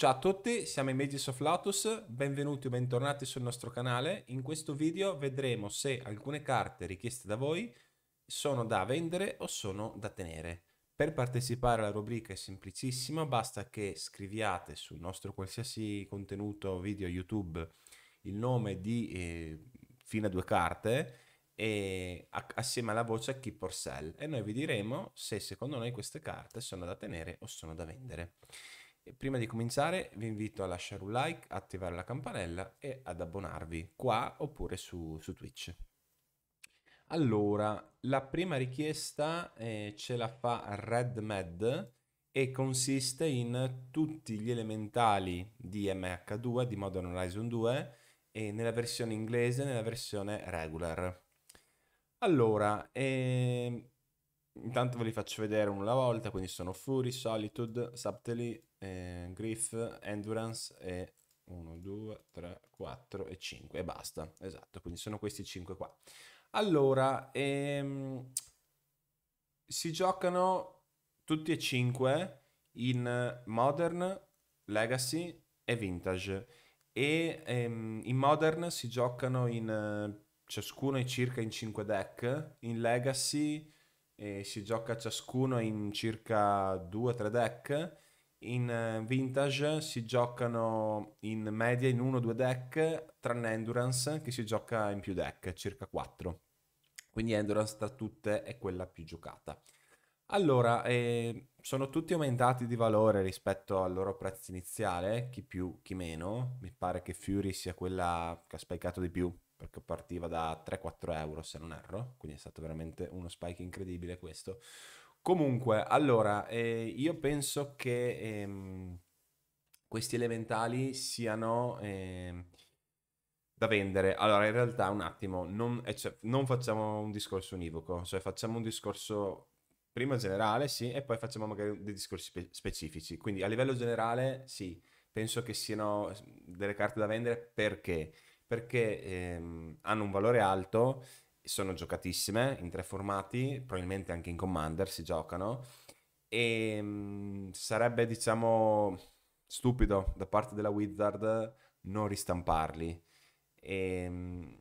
Ciao a tutti, siamo i Mages of Lotus, benvenuti o bentornati sul nostro canale. In questo video vedremo se alcune carte richieste da voi sono da vendere o sono da tenere. Per partecipare alla rubrica è semplicissimo, basta che scriviate sul nostro qualsiasi contenuto video YouTube il nome di eh, fino a due carte e a assieme alla voce keep or sell e noi vi diremo se secondo noi queste carte sono da tenere o sono da vendere prima di cominciare vi invito a lasciare un like, attivare la campanella e ad abbonarvi qua oppure su, su Twitch. Allora, la prima richiesta eh, ce la fa RedMed e consiste in tutti gli elementali di MH2 di Modern Horizon 2 e nella versione inglese e nella versione regular. Allora, eh, intanto ve li faccio vedere una volta, quindi sono Fury, Solitude, Subtly, eh, Griff, Endurance e 1, 2, 3, 4 e 5 e basta, esatto, quindi sono questi 5 qua. Allora, ehm, si giocano tutti e 5 in Modern, Legacy e Vintage e ehm, in Modern si giocano in eh, ciascuno circa in 5 deck, in Legacy e si gioca ciascuno in circa 2-3 deck. In eh, Vintage si giocano in media in 1-2 deck, tranne Endurance che si gioca in più deck, circa 4. Quindi Endurance tra tutte è quella più giocata. Allora, eh, sono tutti aumentati di valore rispetto al loro prezzo iniziale, chi più, chi meno. Mi pare che Fury sia quella che ha spiccato di più, perché partiva da 3-4 euro se non erro, quindi è stato veramente uno spike incredibile questo. Comunque, allora, eh, io penso che ehm, questi elementali siano... Eh, da vendere. Allora, in realtà, un attimo, non, eh, cioè, non, facciamo un discorso univoco, cioè facciamo un discorso prima generale, sì, e poi facciamo magari dei discorsi spe- specifici. Quindi a livello generale, sì, penso che siano delle carte da vendere perché perché ehm, hanno un valore alto, sono giocatissime in tre formati, probabilmente anche in Commander si giocano e ehm, mh, sarebbe diciamo stupido da parte della Wizard non ristamparli. E, ehm,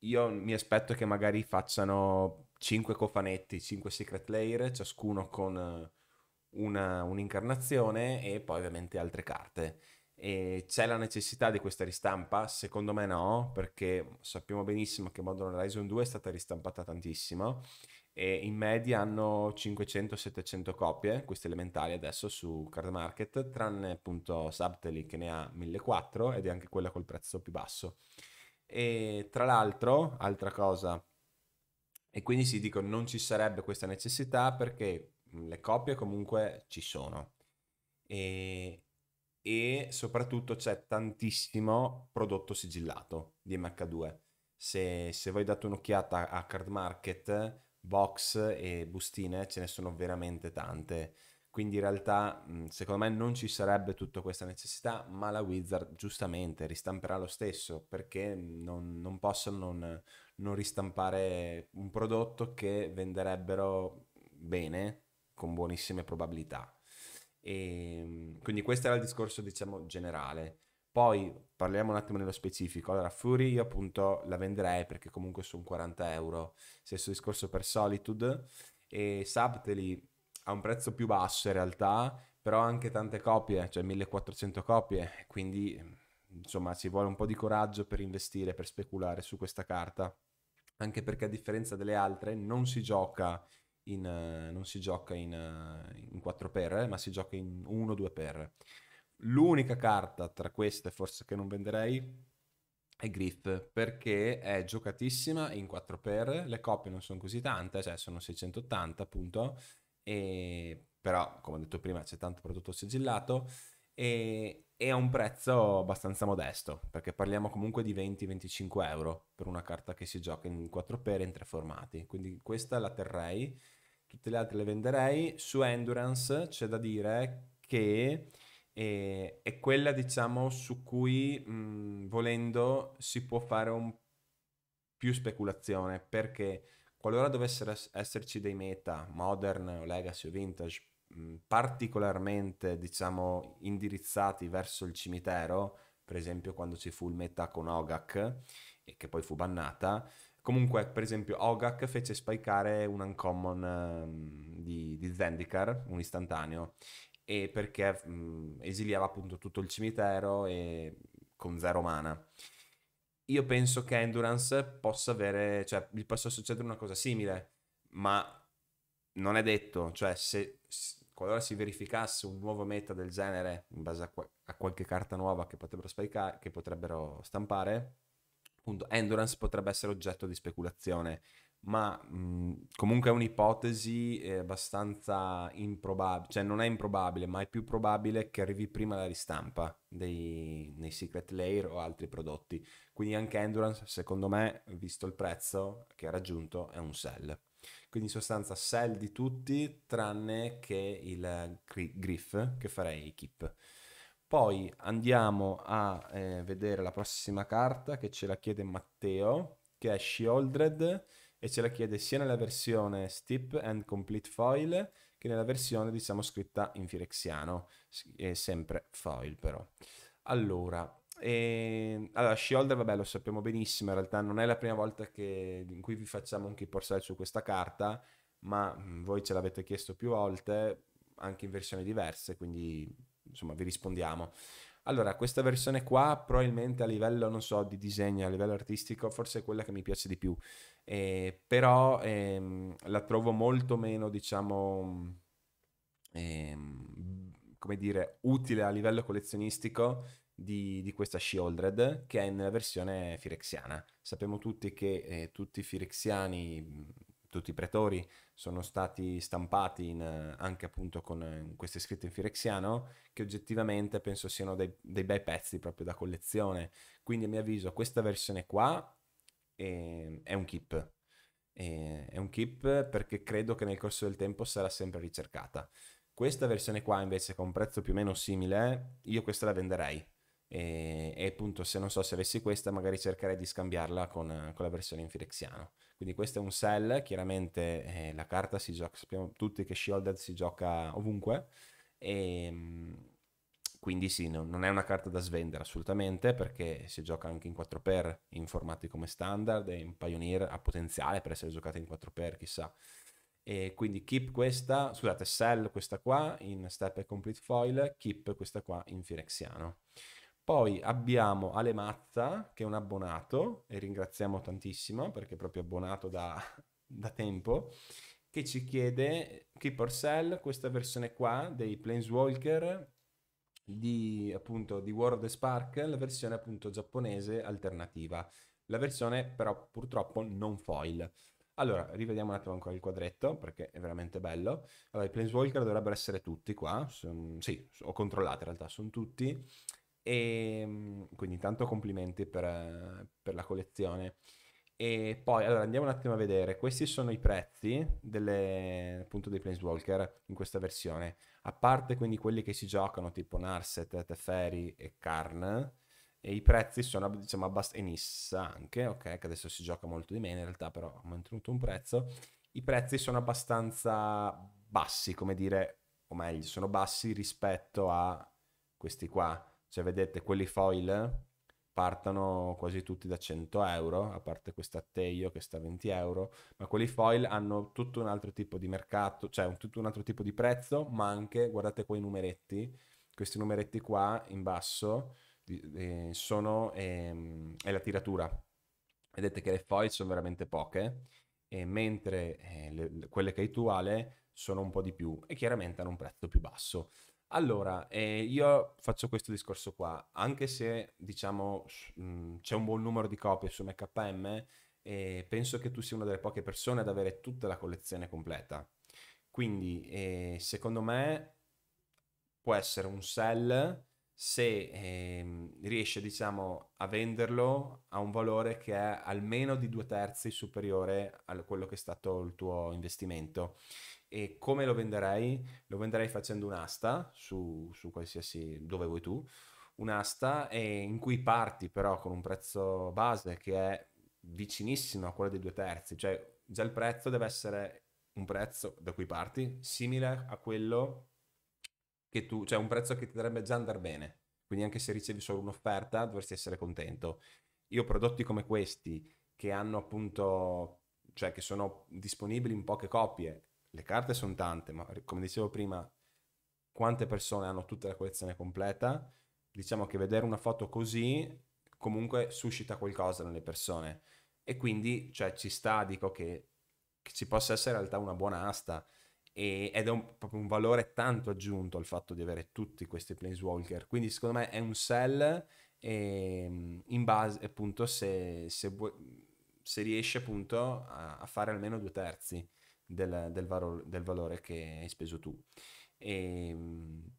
io mi aspetto che magari facciano 5 cofanetti, 5 secret layer, ciascuno con una, un'incarnazione e poi ovviamente altre carte. E c'è la necessità di questa ristampa? Secondo me no, perché sappiamo benissimo che Modern Horizon 2 è stata ristampata tantissimo e in media hanno 500-700 copie, queste elementari adesso su Card Market, tranne appunto Subtly che ne ha 1400 ed è anche quella col prezzo più basso. E tra l'altro, altra cosa, e quindi si dicono non ci sarebbe questa necessità perché le copie comunque ci sono. E e soprattutto c'è tantissimo prodotto sigillato di MH2. Se, se voi date un'occhiata a Card Market, box e bustine ce ne sono veramente tante. Quindi in realtà secondo me non ci sarebbe tutta questa necessità, ma la Wizard giustamente ristamperà lo stesso perché non, non possono non, non ristampare un prodotto che venderebbero bene con buonissime probabilità. E, ehm, quindi questo era il discorso, diciamo, generale. Poi parliamo un attimo nello specifico. Allora, Fury io appunto la venderei perché comunque sono 40 euro. Stesso discorso per Solitude. E Subtly ha un prezzo più basso in realtà, però anche tante copie, cioè 1400 copie, quindi insomma ci vuole un po' di coraggio per investire, per speculare su questa carta, anche perché a differenza delle altre non si gioca in, uh, non si gioca in, uh, in 4 per, eh, ma si gioca in 1-2 per. L'unica carta tra queste forse che non venderei è Griff, perché è giocatissima in 4 per, le coppie non sono così tante, cioè sono 680 appunto, e... però come ho detto prima c'è tanto prodotto sigillato e e a un prezzo abbastanza modesto, perché parliamo comunque di 20-25 euro per una carta che si gioca in 4 per in tre formati. Quindi questa la terrei tutte le altre le venderei. Su Endurance c'è da dire che è, eh, è quella, diciamo, su cui mh, volendo si può fare un più speculazione perché qualora dovessero esserci dei meta modern o legacy o vintage particolarmente diciamo indirizzati verso il cimitero per esempio quando ci fu il meta con Ogak e che poi fu bannata Comunque, per esempio, Ogak fece spikeare un uncommon ehm, di, di Zendikar, un istantaneo, e perché mh, mhmm, esiliava appunto tutto il cimitero e con zero mana. Io penso che Endurance possa avere, cioè gli possa succedere una cosa simile, ma non è detto, cioè se, se qualora si verificasse un nuovo meta del genere in base a, a qualche carta nuova che potrebbero, spikare, che potrebbero stampare, appunto Endurance potrebbe essere oggetto di speculazione, ma mh, mhmm, comunque è un'ipotesi abbastanza improbabile, cioè non è improbabile, ma è più probabile che arrivi prima la ristampa dei, nei Secret Layer o altri prodotti. Quindi anche Endurance, secondo me, visto il prezzo che ha raggiunto, è un sell. Quindi in sostanza sell di tutti tranne che il eh, gri- Griff che farei keep. Poi andiamo a eh, vedere la prossima carta che ce la chiede Matteo, che è Shieldred e ce la chiede sia nella versione Steep and Complete Foil che nella versione diciamo scritta in firexiano, è sempre foil però. Allora, e... Ehm, allora, Shielder, vabbè, lo sappiamo benissimo, in realtà non è la prima volta che... in cui vi facciamo un keep or su questa carta, ma mm, voi ce l'avete chiesto più volte, anche in versioni diverse, quindi insomma, vi rispondiamo. Allora, questa versione qua probabilmente a livello, non so, di disegno, a livello artistico, forse è quella che mi piace di più, eh, però ehm, la trovo molto meno, diciamo, ehm, come dire, utile a livello collezionistico di, di questa Shieldred che è nella versione firexiana. Sappiamo tutti che eh, tutti i firexiani tutti i pretori sono stati stampati in, eh, anche appunto con eh, queste scritte in firexiano che oggettivamente penso siano dei, dei, bei pezzi proprio da collezione. Quindi a mio avviso questa versione qua è, è un keep. È, è un keep perché credo che nel corso del tempo sarà sempre ricercata. Questa versione qua invece con un prezzo più o meno simile, io questa la venderei. E, e, appunto se non so se avessi questa magari cercherei di scambiarla con, eh, con la versione in firexiano quindi questo è un sell, chiaramente eh, la carta si gioca, sappiamo tutti che Shielded si gioca ovunque, e ehm, quindi sì, no, non è una carta da svendere assolutamente perché si gioca anche in 4x in formati come standard e in Pioneer ha potenziale per essere giocata in 4x, chissà. E quindi keep questa, scusate, sell questa qua in step e complete foil, keep questa qua in Firexiano. Poi abbiamo Ale Mazza, che è un abbonato, e ringraziamo tantissimo perché è proprio abbonato da, da tempo, che ci chiede Keep Sell, questa versione qua dei Planeswalker di, appunto, di War of the Spark, la versione appunto giapponese alternativa. La versione però purtroppo non foil. Allora, rivediamo un attimo ancora il quadretto perché è veramente bello. Allora, i Planeswalker dovrebbero essere tutti qua. Sono, sì, ho controllato in realtà, sono tutti. E, ehm, quindi intanto complimenti per, per la collezione. E poi allora andiamo un attimo a vedere, questi sono i prezzi delle, appunto dei Planeswalker in questa versione, a parte quindi quelli che si giocano tipo Narset, Teferi e Karn, e i prezzi sono diciamo abbastanza, e anche, ok, che adesso si gioca molto di meno in realtà però ho mantenuto un prezzo, i prezzi sono abbastanza bassi come dire, o meglio sono bassi rispetto a questi qua, se vedete quelli foil partono quasi tutti da 100 euro, a parte questo atteio che sta a 20 euro, ma quelli foil hanno tutto un altro tipo di mercato, cioè un, tutto un altro tipo di prezzo, ma anche, guardate quei numeretti, questi numeretti qua in basso eh, sono, eh, è la tiratura. Vedete che le foil sono veramente poche, mentre eh, le, quelle che hai tu Ale sono un po' di più e chiaramente hanno un prezzo più basso. Allora, eh, io faccio questo discorso qua, anche se diciamo mh, mm, c'è un buon numero di copie su MKM, eh, penso che tu sia una delle poche persone ad avere tutta la collezione completa. Quindi, eh, secondo me, può essere un sell se ehm, riesce, diciamo, a venderlo a un valore che è almeno di due terzi superiore a quello che è stato il tuo investimento e come lo venderei? Lo venderei facendo un'asta su, su qualsiasi dove vuoi tu, un'asta in cui parti però con un prezzo base che è vicinissimo a quello dei due terzi, cioè già il prezzo deve essere un prezzo da cui parti simile a quello che tu, cioè un prezzo che ti dovrebbe già andare bene, quindi anche se ricevi solo un'offerta dovresti essere contento. Io prodotti come questi che hanno appunto, cioè che sono disponibili in poche copie le carte sono tante, ma come dicevo prima, quante persone hanno tutta la collezione completa? Diciamo che vedere una foto così comunque suscita qualcosa nelle persone e quindi cioè, ci sta, dico che, che, ci possa essere in realtà una buona asta e, ed è un, proprio un valore tanto aggiunto al fatto di avere tutti questi planeswalker, quindi secondo me è un sell e, ehm, in base appunto se, se, se riesce appunto a, a fare almeno due terzi del, del, varo, del valore che hai speso tu. E, ehm,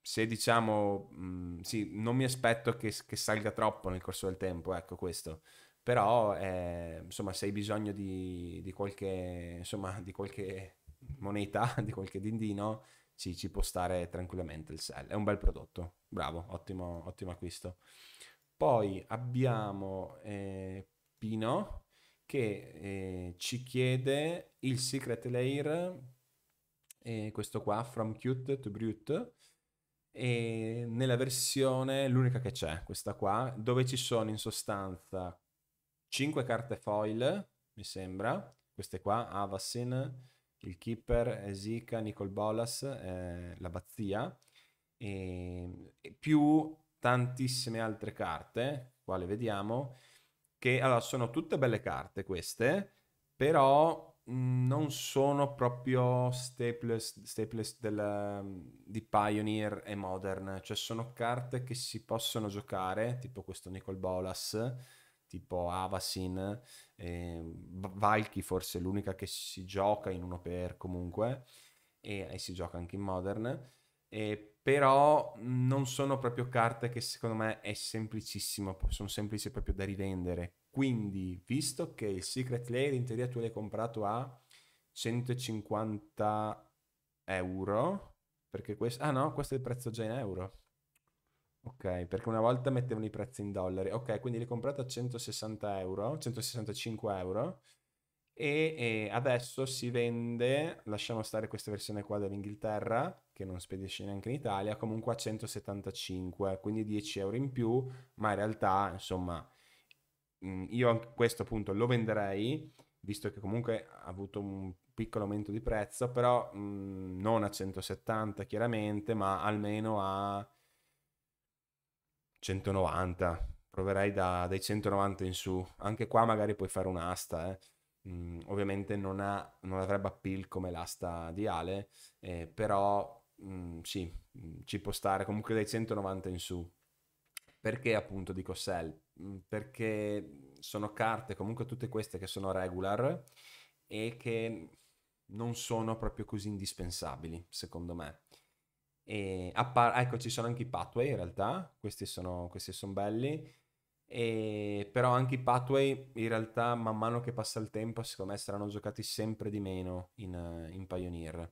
se diciamo, mm, sì, non mi aspetto che, che, salga troppo nel corso del tempo, ecco questo. Però, eh, insomma, se hai bisogno di, di, qualche, insomma, di qualche moneta, di qualche dindino, ci, ci può stare tranquillamente il sell. È un bel prodotto, bravo, ottimo, ottimo acquisto. Poi abbiamo eh, Pino che eh, ci chiede il secret layer, eh, questo qua, from cute to brute, e nella versione, l'unica che c'è, questa qua, dove ci sono in sostanza 5 carte foil, mi sembra, queste qua, Avacyn, il Keeper, Zika, Nicole Bolas, eh, l'Abbazia, e, e più tantissime altre carte, quale vediamo, che allora, sono tutte belle carte queste, però mm, non sono proprio staples, staples della, mm, di Pioneer e Modern, cioè sono carte che si possono giocare, tipo questo Nicol Bolas, tipo Avasin, eh, Valky forse è l'unica che si gioca in uno per comunque, e, e si gioca anche in Modern, e però non sono proprio carte che secondo me è semplicissimo, sono semplici proprio da rivendere. Quindi, visto che il Secret Lair in teoria tu l'hai comprato a 150 euro, perché questo... Ah no, questo è il prezzo già in euro. Ok, perché una volta mettevano i prezzi in dollari. Ok, quindi l'hai comprato a 160 euro, 165 euro e, e, eh, adesso si vende, lasciamo stare questa versione qua dell'Inghilterra, che non spedisce neanche in Italia, comunque a 175, quindi 10 euro in più, ma in realtà, insomma, mm, io a questo punto lo venderei, visto che comunque ha avuto un piccolo aumento di prezzo, però mh, mm, non a 170 chiaramente, ma almeno a 190. Proverei da, dai 190 in su. Anche qua magari puoi fare un'asta, eh mh, mm, ovviamente non, ha, non, avrebbe appeal come l'asta di Ale, eh, però mh, mm, sì, mh, mm, ci può stare comunque dai 190 in su. Perché appunto dico sell? Perché sono carte comunque tutte queste che sono regular e che non sono proprio così indispensabili, secondo me. E appar- ecco, ci sono anche i pathway in realtà, questi sono, questi sono belli. E, però anche i pathway in realtà man mano che passa il tempo secondo me saranno giocati sempre di meno in, in Pioneer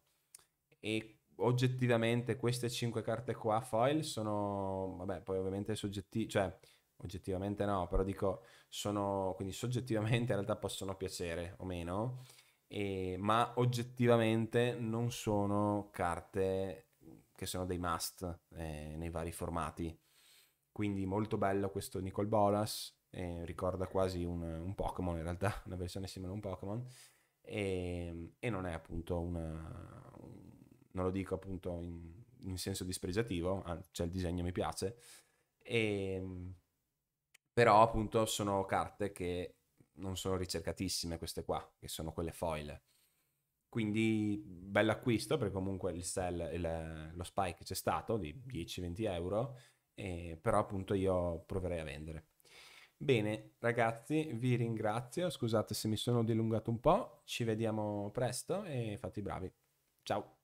e oggettivamente queste 5 carte qua foil sono vabbè poi ovviamente soggettivi... cioè oggettivamente no però dico sono quindi soggettivamente in realtà possono piacere o meno e, ma oggettivamente non sono carte che sono dei must eh, nei vari formati quindi molto bello questo Nicol Bolas, eh, ricorda quasi un, un, Pokémon in realtà, una versione simile a un Pokémon, e, ehm, e, non è appunto una... Un, non lo dico appunto in, in senso dispregiativo, cioè il disegno mi piace, e, ehm, però appunto sono carte che non sono ricercatissime queste qua, che sono quelle foil. Quindi bell'acquisto perché comunque il sell, il, lo spike c'è stato di 10-20 euro eh, però appunto io proverei a vendere. Bene ragazzi, vi ringrazio, scusate se mi sono dilungato un po', ci vediamo presto e fate i bravi. Ciao!